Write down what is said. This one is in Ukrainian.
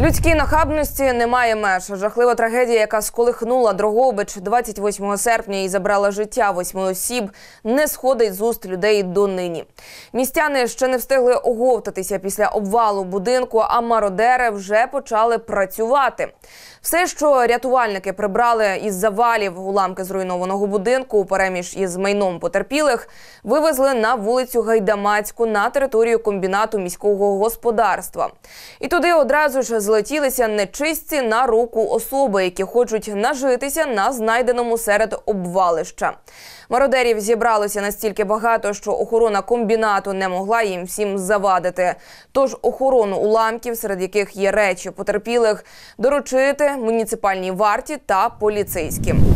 Людській нахабності немає меж. Жахлива трагедія, яка сколихнула Дрогобич 28 серпня і забрала життя восьми осіб, не сходить з уст людей донині. Містяни ще не встигли оговтатися після обвалу будинку, а мародери вже почали працювати. Все, що рятувальники прибрали із завалів уламки зруйнованого будинку, переміж із майном потерпілих, вивезли на вулицю Гайдамацьку на територію комбінату міського господарства. І туди одразу ж Злетілися нечистці на руку особи, які хочуть нажитися на знайденому серед обвалища. Мародерів зібралося настільки багато, що охорона комбінату не могла їм всім завадити. Тож охорону уламків, серед яких є речі потерпілих, доручити муніципальній варті та поліцейським.